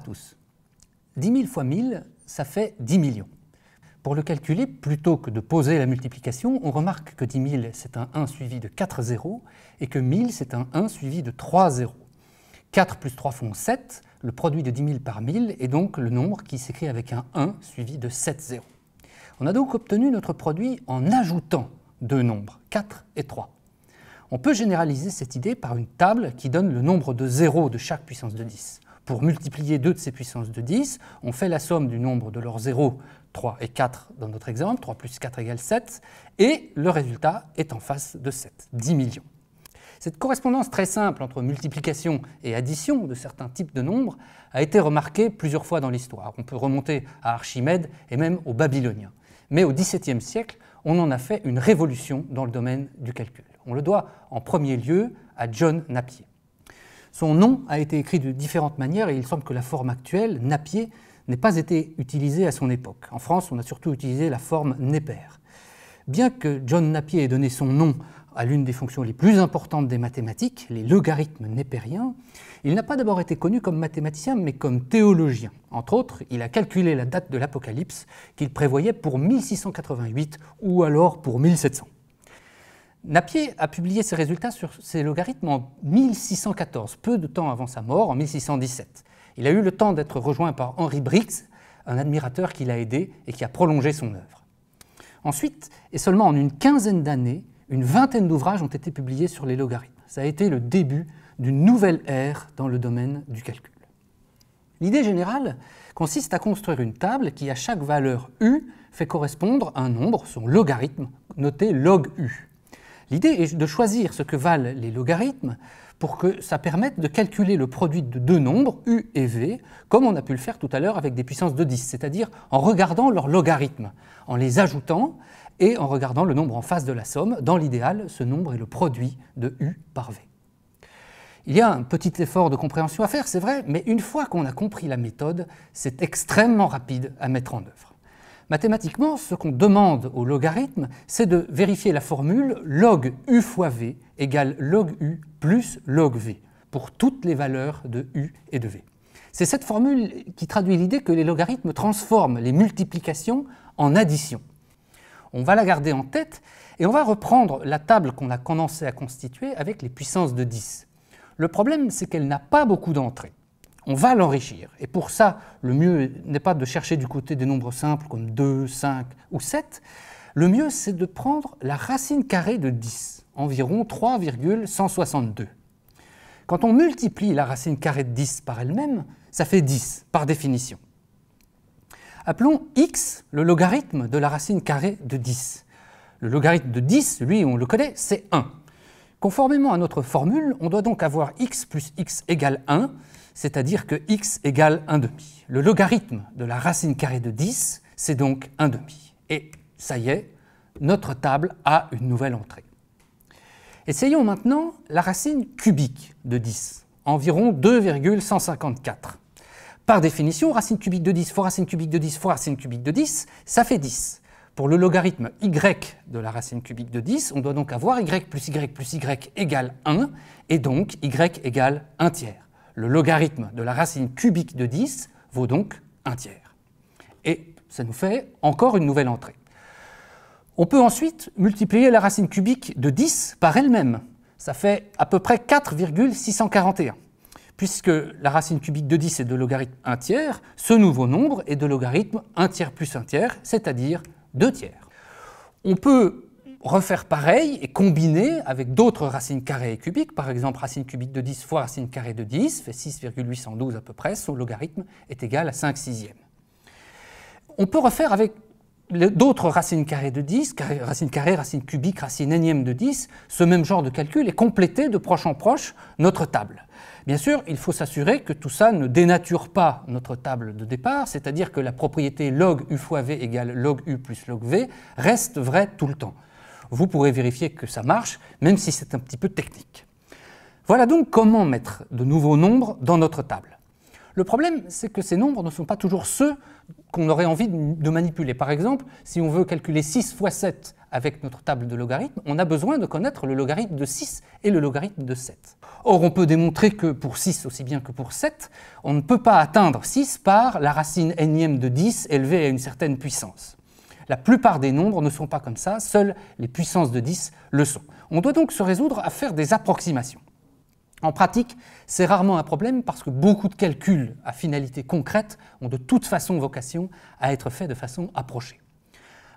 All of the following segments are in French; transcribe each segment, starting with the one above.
tous. 10 000 fois 1000, ça fait 10 millions. Pour le calculer, plutôt que de poser la multiplication, on remarque que 10 000, c'est un 1 suivi de 4 zéros, et que 1000, c'est un 1 suivi de 3 zéros. 4 plus 3 font 7, le produit de 10 000 par 1000 est donc le nombre qui s'écrit avec un 1 suivi de 7 zéros. On a donc obtenu notre produit en ajoutant deux nombres, 4 et 3. On peut généraliser cette idée par une table qui donne le nombre de zéros de chaque puissance de 10. Pour multiplier deux de ces puissances de 10, on fait la somme du nombre de leurs zéros, 3 et 4 dans notre exemple, 3 plus 4 égale 7, et le résultat est en face de 7, 10 millions. Cette correspondance très simple entre multiplication et addition de certains types de nombres a été remarquée plusieurs fois dans l'histoire. On peut remonter à Archimède et même aux Babyloniens. Mais au XVIIe siècle, on en a fait une révolution dans le domaine du calcul. On le doit en premier lieu à John Napier. Son nom a été écrit de différentes manières et il semble que la forme actuelle, Napier, n'ait pas été utilisée à son époque. En France, on a surtout utilisé la forme Néper. Bien que John Napier ait donné son nom à l'une des fonctions les plus importantes des mathématiques, les logarithmes népériens, il n'a pas d'abord été connu comme mathématicien, mais comme théologien. Entre autres, il a calculé la date de l'Apocalypse qu'il prévoyait pour 1688 ou alors pour 1700. Napier a publié ses résultats sur ses logarithmes en 1614, peu de temps avant sa mort, en 1617. Il a eu le temps d'être rejoint par Henri Briggs, un admirateur qui l'a aidé et qui a prolongé son œuvre. Ensuite, et seulement en une quinzaine d'années, une vingtaine d'ouvrages ont été publiés sur les logarithmes. Ça a été le début d'une nouvelle ère dans le domaine du calcul. L'idée générale consiste à construire une table qui, à chaque valeur u, fait correspondre un nombre, son logarithme, noté log u. L'idée est de choisir ce que valent les logarithmes pour que ça permette de calculer le produit de deux nombres, U et V, comme on a pu le faire tout à l'heure avec des puissances de 10, c'est-à-dire en regardant leurs logarithmes, en les ajoutant et en regardant le nombre en face de la somme. Dans l'idéal, ce nombre est le produit de U par V. Il y a un petit effort de compréhension à faire, c'est vrai, mais une fois qu'on a compris la méthode, c'est extrêmement rapide à mettre en œuvre. Mathématiquement, ce qu'on demande au logarithme, c'est de vérifier la formule log u fois v égale log u plus log v pour toutes les valeurs de u et de v. C'est cette formule qui traduit l'idée que les logarithmes transforment les multiplications en additions. On va la garder en tête et on va reprendre la table qu'on a commencé à constituer avec les puissances de 10. Le problème, c'est qu'elle n'a pas beaucoup d'entrées on va l'enrichir. Et pour ça, le mieux n'est pas de chercher du côté des nombres simples comme 2, 5 ou 7. Le mieux, c'est de prendre la racine carrée de 10, environ 3,162. Quand on multiplie la racine carrée de 10 par elle-même, ça fait 10, par définition. Appelons x le logarithme de la racine carrée de 10. Le logarithme de 10, lui, on le connaît, c'est 1. Conformément à notre formule, on doit donc avoir x plus x égale 1, c'est-à-dire que x égale demi. Le logarithme de la racine carrée de 10, c'est donc 1 demi. Et ça y est, notre table a une nouvelle entrée. Essayons maintenant la racine cubique de 10, environ 2,154. Par définition, racine cubique de 10 fois racine cubique de 10 fois racine cubique de 10, ça fait 10. Pour le logarithme y de la racine cubique de 10, on doit donc avoir y plus y plus y égale 1, et donc y égale 1 tiers. Le logarithme de la racine cubique de 10 vaut donc 1 tiers. Et ça nous fait encore une nouvelle entrée. On peut ensuite multiplier la racine cubique de 10 par elle-même. Ça fait à peu près 4,641. Puisque la racine cubique de 10 est de logarithme 1 tiers, ce nouveau nombre est de logarithme 1 tiers plus 1 tiers, c'est-à-dire 2 tiers. On peut refaire pareil et combiner avec d'autres racines carrées et cubiques, par exemple racine cubique de 10 fois racine carrée de 10, fait 6,812 à peu près, son logarithme est égal à 5 sixièmes. On peut refaire avec d'autres racines carrées de 10, racine carrée, racine cubique, racine énième de 10, ce même genre de calcul et compléter de proche en proche notre table. Bien sûr, il faut s'assurer que tout ça ne dénature pas notre table de départ, c'est-à-dire que la propriété log u fois v égale log u plus log v reste vraie tout le temps vous pourrez vérifier que ça marche, même si c'est un petit peu technique. Voilà donc comment mettre de nouveaux nombres dans notre table. Le problème, c'est que ces nombres ne sont pas toujours ceux qu'on aurait envie de manipuler. Par exemple, si on veut calculer 6 fois 7 avec notre table de logarithmes, on a besoin de connaître le logarithme de 6 et le logarithme de 7. Or, on peut démontrer que pour 6 aussi bien que pour 7, on ne peut pas atteindre 6 par la racine énième de 10 élevée à une certaine puissance. La plupart des nombres ne sont pas comme ça, seules les puissances de 10 le sont. On doit donc se résoudre à faire des approximations. En pratique, c'est rarement un problème parce que beaucoup de calculs à finalité concrète ont de toute façon vocation à être faits de façon approchée.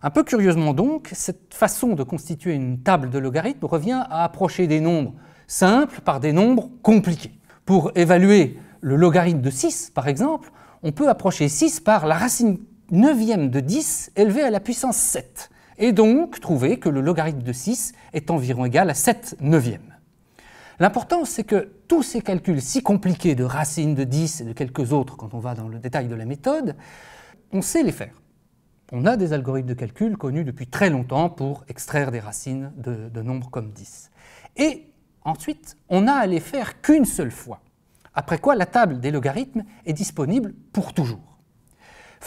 Un peu curieusement donc, cette façon de constituer une table de logarithmes revient à approcher des nombres simples par des nombres compliqués. Pour évaluer le logarithme de 6, par exemple, on peut approcher 6 par la racine neuvième de 10 élevé à la puissance 7, et donc trouver que le logarithme de 6 est environ égal à 7 neuvièmes. L'important, c'est que tous ces calculs si compliqués de racines de 10 et de quelques autres, quand on va dans le détail de la méthode, on sait les faire. On a des algorithmes de calcul connus depuis très longtemps pour extraire des racines de, de nombres comme 10. Et ensuite, on n'a à les faire qu'une seule fois, après quoi la table des logarithmes est disponible pour toujours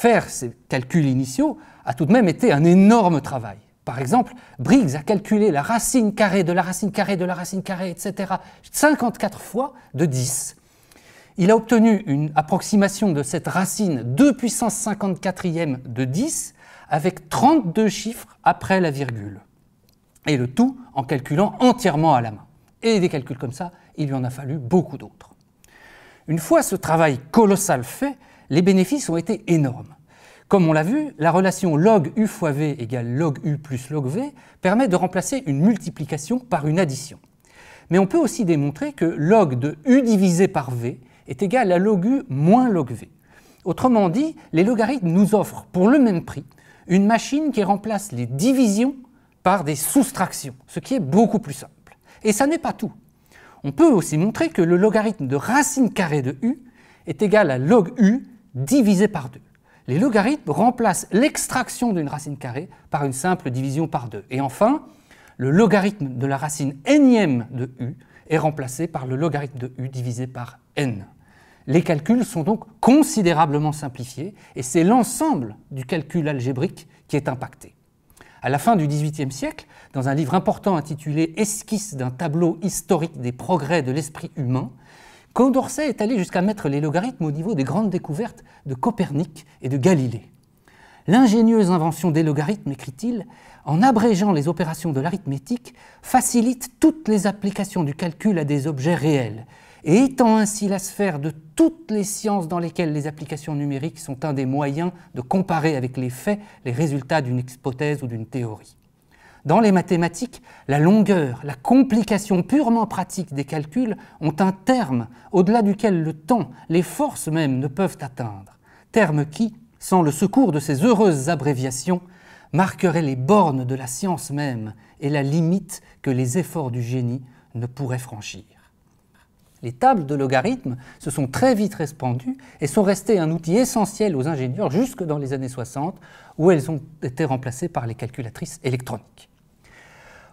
faire ces calculs initiaux a tout de même été un énorme travail. Par exemple, Briggs a calculé la racine carrée de la racine carrée de la racine carrée, etc., 54 fois de 10. Il a obtenu une approximation de cette racine 2 puissance 54e de 10 avec 32 chiffres après la virgule. Et le tout en calculant entièrement à la main. Et des calculs comme ça, il lui en a fallu beaucoup d'autres. Une fois ce travail colossal fait, les bénéfices ont été énormes. Comme on l'a vu, la relation log u fois v égale log u plus log v permet de remplacer une multiplication par une addition. Mais on peut aussi démontrer que log de u divisé par v est égal à log u moins log v. Autrement dit, les logarithmes nous offrent, pour le même prix, une machine qui remplace les divisions par des soustractions, ce qui est beaucoup plus simple. Et ça n'est pas tout. On peut aussi montrer que le logarithme de racine carrée de u est égal à log u divisé par 2. Les logarithmes remplacent l'extraction d'une racine carrée par une simple division par 2. Et enfin, le logarithme de la racine énième de u est remplacé par le logarithme de u divisé par n. Les calculs sont donc considérablement simplifiés et c'est l'ensemble du calcul algébrique qui est impacté. À la fin du XVIIIe siècle, dans un livre important intitulé Esquisse d'un tableau historique des progrès de l'esprit humain, Condorcet est allé jusqu'à mettre les logarithmes au niveau des grandes découvertes de Copernic et de Galilée. L'ingénieuse invention des logarithmes, écrit-il, en abrégeant les opérations de l'arithmétique, facilite toutes les applications du calcul à des objets réels et étend ainsi la sphère de toutes les sciences dans lesquelles les applications numériques sont un des moyens de comparer avec les faits les résultats d'une hypothèse ou d'une théorie. Dans les mathématiques, la longueur, la complication purement pratique des calculs ont un terme au-delà duquel le temps, les forces même ne peuvent atteindre. Terme qui, sans le secours de ces heureuses abréviations, marquerait les bornes de la science même et la limite que les efforts du génie ne pourraient franchir. Les tables de logarithmes se sont très vite répandues et sont restées un outil essentiel aux ingénieurs jusque dans les années 60, où elles ont été remplacées par les calculatrices électroniques.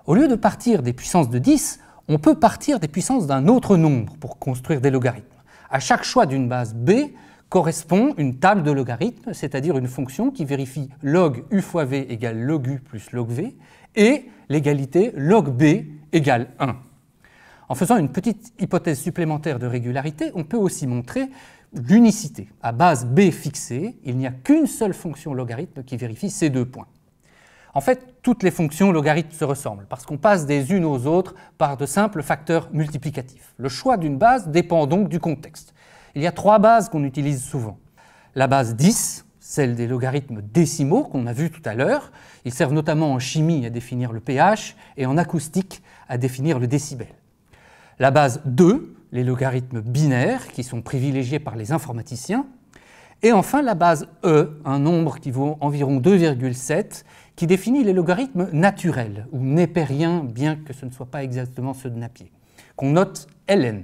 Au lieu de partir des puissances de 10, on peut partir des puissances d'un autre nombre pour construire des logarithmes. À chaque choix d'une base B correspond une table de logarithmes, c'est-à-dire une fonction qui vérifie log u fois v égale log u plus log v et l'égalité log b égale 1. En faisant une petite hypothèse supplémentaire de régularité, on peut aussi montrer l'unicité. À base b fixée, il n'y a qu'une seule fonction logarithme qui vérifie ces deux points. En fait, toutes les fonctions logarithmes se ressemblent, parce qu'on passe des unes aux autres par de simples facteurs multiplicatifs. Le choix d'une base dépend donc du contexte. Il y a trois bases qu'on utilise souvent. La base 10, celle des logarithmes décimaux qu'on a vu tout à l'heure. Ils servent notamment en chimie à définir le pH et en acoustique à définir le décibel. La base 2, les logarithmes binaires qui sont privilégiés par les informaticiens. Et enfin la base E, un nombre qui vaut environ 2,7 qui définit les logarithmes naturels ou népériens, bien que ce ne soit pas exactement ceux de Napier, qu'on note ln.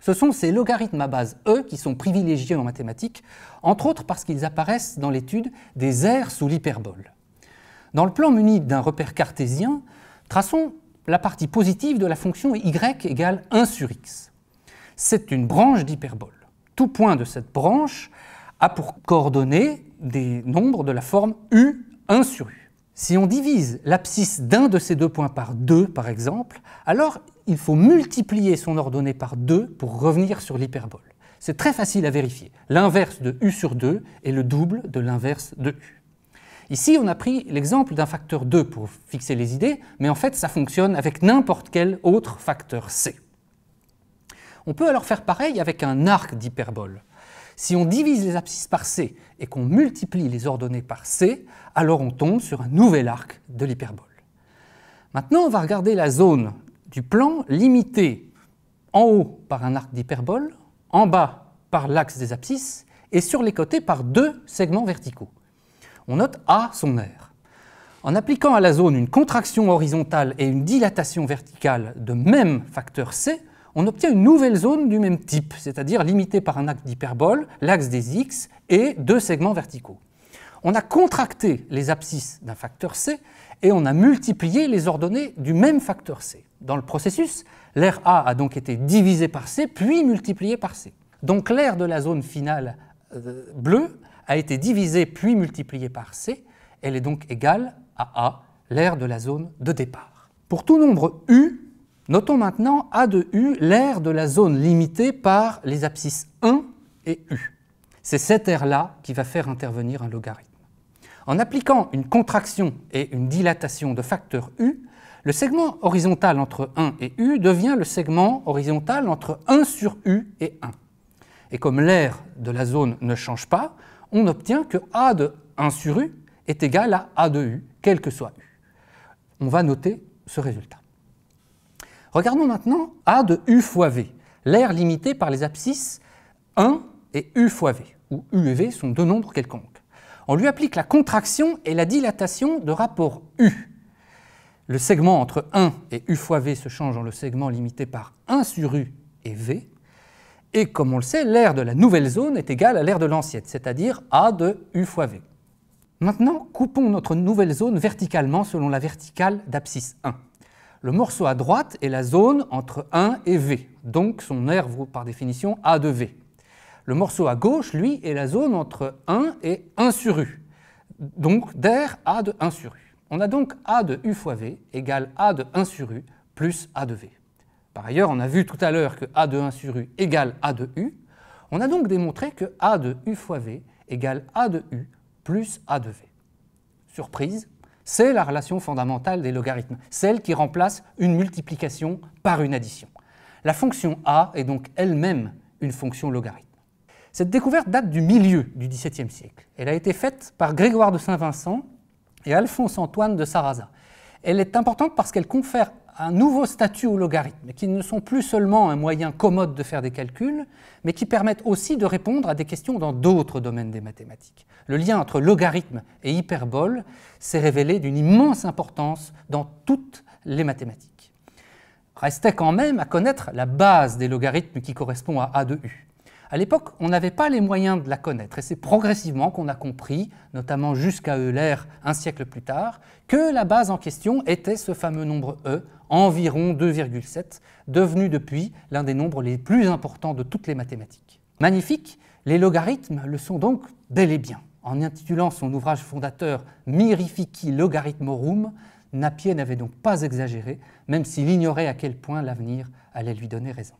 Ce sont ces logarithmes à base e qui sont privilégiés en mathématiques, entre autres parce qu'ils apparaissent dans l'étude des aires sous l'hyperbole. Dans le plan muni d'un repère cartésien, traçons la partie positive de la fonction y égale 1 sur x. C'est une branche d'hyperbole. Tout point de cette branche a pour coordonnées des nombres de la forme u sur u. Si on divise l'abscisse d'un de ces deux points par 2, par exemple, alors il faut multiplier son ordonnée par 2 pour revenir sur l'hyperbole. C'est très facile à vérifier. L'inverse de u sur 2 est le double de l'inverse de u. Ici, on a pris l'exemple d'un facteur 2 pour fixer les idées, mais en fait, ça fonctionne avec n'importe quel autre facteur c. On peut alors faire pareil avec un arc d'hyperbole. Si on divise les abscisses par C et qu'on multiplie les ordonnées par C, alors on tombe sur un nouvel arc de l'hyperbole. Maintenant, on va regarder la zone du plan limitée en haut par un arc d'hyperbole, en bas par l'axe des abscisses et sur les côtés par deux segments verticaux. On note A son aire. En appliquant à la zone une contraction horizontale et une dilatation verticale de même facteur C, on obtient une nouvelle zone du même type, c'est-à-dire limitée par un axe d'hyperbole, l'axe des x et deux segments verticaux. On a contracté les abscisses d'un facteur c et on a multiplié les ordonnées du même facteur c. Dans le processus, l'aire A a donc été divisée par c puis multipliée par c. Donc l'aire de la zone finale euh, bleue a été divisée puis multipliée par c. Elle est donc égale à A, l'aire de la zone de départ. Pour tout nombre U, Notons maintenant A de U, l'aire de la zone limitée par les abscisses 1 et U. C'est cette aire-là qui va faire intervenir un logarithme. En appliquant une contraction et une dilatation de facteur U, le segment horizontal entre 1 et U devient le segment horizontal entre 1 sur U et 1. Et comme l'aire de la zone ne change pas, on obtient que A de 1 sur U est égal à A de U, quel que soit U. On va noter ce résultat. Regardons maintenant A de U fois V, l'aire limitée par les abscisses 1 et U fois V, où U et V sont deux nombres quelconques. On lui applique la contraction et la dilatation de rapport U. Le segment entre 1 et U fois V se change en le segment limité par 1 sur U et V. Et comme on le sait, l'aire de la nouvelle zone est égale à l'aire de l'ancienne, c'est-à-dire A de U fois V. Maintenant, coupons notre nouvelle zone verticalement selon la verticale d'abscisse 1. Le morceau à droite est la zone entre 1 et V, donc son aire vaut par définition A de V. Le morceau à gauche, lui, est la zone entre 1 et 1 sur U, donc d'air A de 1 sur U. On a donc A de U fois V égale A de 1 sur U plus A de V. Par ailleurs, on a vu tout à l'heure que A de 1 sur U égale A de U. On a donc démontré que A de U fois V égale A de U plus A de V. Surprise, c'est la relation fondamentale des logarithmes, celle qui remplace une multiplication par une addition. La fonction a est donc elle-même une fonction logarithme. Cette découverte date du milieu du XVIIe siècle. Elle a été faite par Grégoire de Saint-Vincent et Alphonse-Antoine de Sarraza. Elle est importante parce qu'elle confère un nouveau statut aux logarithmes, qui ne sont plus seulement un moyen commode de faire des calculs, mais qui permettent aussi de répondre à des questions dans d'autres domaines des mathématiques. Le lien entre logarithme et hyperbole s'est révélé d'une immense importance dans toutes les mathématiques. Restait quand même à connaître la base des logarithmes qui correspond à A de U. À l'époque, on n'avait pas les moyens de la connaître, et c'est progressivement qu'on a compris, notamment jusqu'à Euler un siècle plus tard, que la base en question était ce fameux nombre E environ 2,7, devenu depuis l'un des nombres les plus importants de toutes les mathématiques. Magnifique, les logarithmes le sont donc bel et bien. En intitulant son ouvrage fondateur Mirifici Logarithmorum, Napier n'avait donc pas exagéré, même s'il ignorait à quel point l'avenir allait lui donner raison.